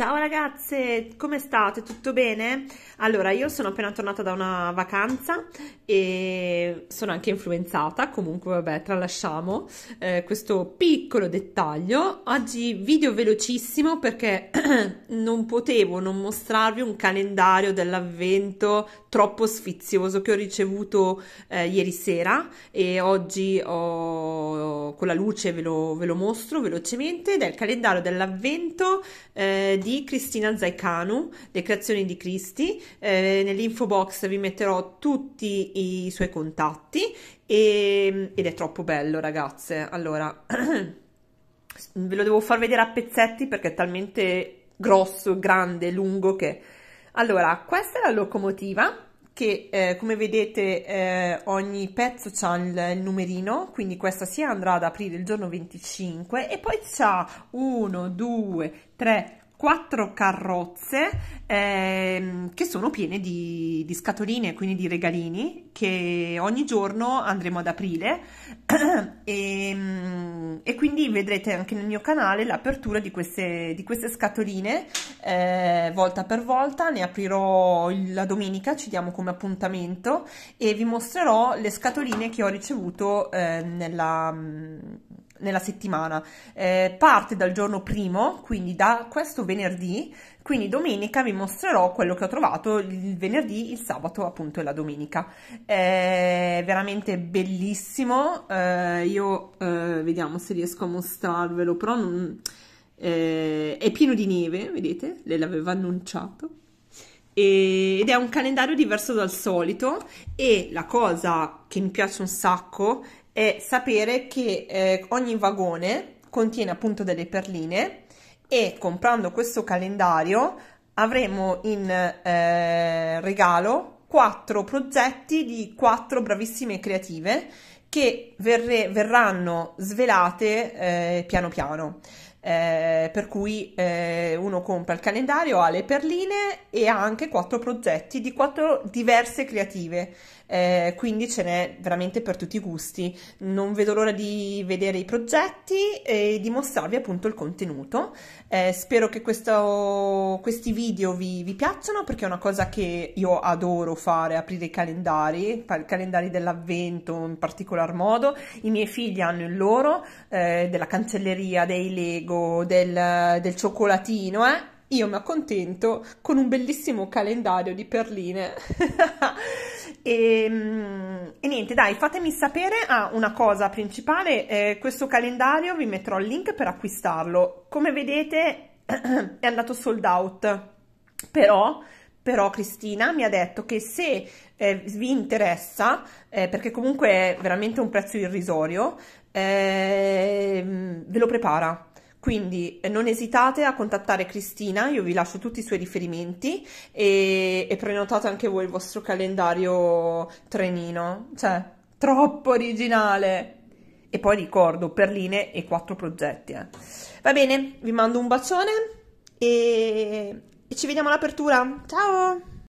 Ciao ragazze, come state? Tutto bene? Allora, io sono appena tornata da una vacanza e sono anche influenzata, comunque vabbè, tralasciamo eh, questo piccolo dettaglio. Oggi video velocissimo perché non potevo non mostrarvi un calendario dell'avvento troppo sfizioso che ho ricevuto eh, ieri sera e oggi ho, con la luce ve lo, ve lo, mostro velocemente ed è il calendario dell'avvento eh, di Cristina Zaicanu, le creazioni di Cristi. Eh, nell'info box vi metterò tutti i suoi contatti e, ed è troppo bello ragazze. Allora... ve lo devo far vedere a pezzetti perché è talmente grosso, grande, lungo che allora, questa è la locomotiva che eh, come vedete eh, ogni pezzo ha il, numerino, quindi questa si andrà ad aprire il giorno 25 e poi c'ha 1, 2, 3, quattro carrozze ehm, che sono piene di, di, scatoline, quindi di regalini che ogni giorno andremo ad aprire e, ehm, e, quindi vedrete anche nel mio canale l'apertura di queste, di queste scatoline eh, volta per volta, ne aprirò la domenica, ci diamo come appuntamento e vi mostrerò le scatoline che ho ricevuto eh, nella nella settimana. Eh, parte dal giorno primo, quindi da questo venerdì, quindi domenica vi mostrerò quello che ho trovato il venerdì, il sabato appunto e la domenica. È veramente bellissimo, eh, io eh, vediamo se riesco a mostrarvelo, però non, eh, è pieno di neve, vedete? Lei l'aveva annunciato ed è un calendario diverso dal solito e la cosa che mi piace un sacco è sapere che eh, ogni vagone contiene appunto delle perline e comprando questo calendario avremo in eh, regalo quattro progetti di quattro bravissime creative che verre, verranno svelate eh, piano piano. Eh, per cui eh, uno compra il calendario, ha le perline e ha anche quattro progetti di quattro diverse creative, eh, quindi ce n'è veramente per tutti i gusti. Non vedo l'ora di vedere i progetti e di mostrarvi appunto il contenuto. Eh, spero che questo, questi video vi, vi, piacciono perché è una cosa che io adoro fare, aprire i calendari, i calendari dell'avvento in particolar modo. I miei figli hanno il loro, eh, della cancelleria, dei Lego, del del, cioccolatino, eh? Io mi accontento con un bellissimo calendario di perline. e, ehm, e, niente, dai, fatemi sapere ah, una cosa principale. Eh, questo calendario vi metterò il link per acquistarlo. Come vedete è andato sold out, però però Cristina mi ha detto che se eh, vi interessa, eh, perché comunque è veramente un prezzo irrisorio, eh, ve lo prepara quindi eh, non esitate a contattare Cristina, io vi lascio tutti i suoi riferimenti e, e prenotate anche voi il vostro calendario trenino, cioè troppo originale. E poi ricordo perline e quattro progetti. Eh. Va bene, vi mando un bacione e, e ci vediamo all'apertura. Ciao!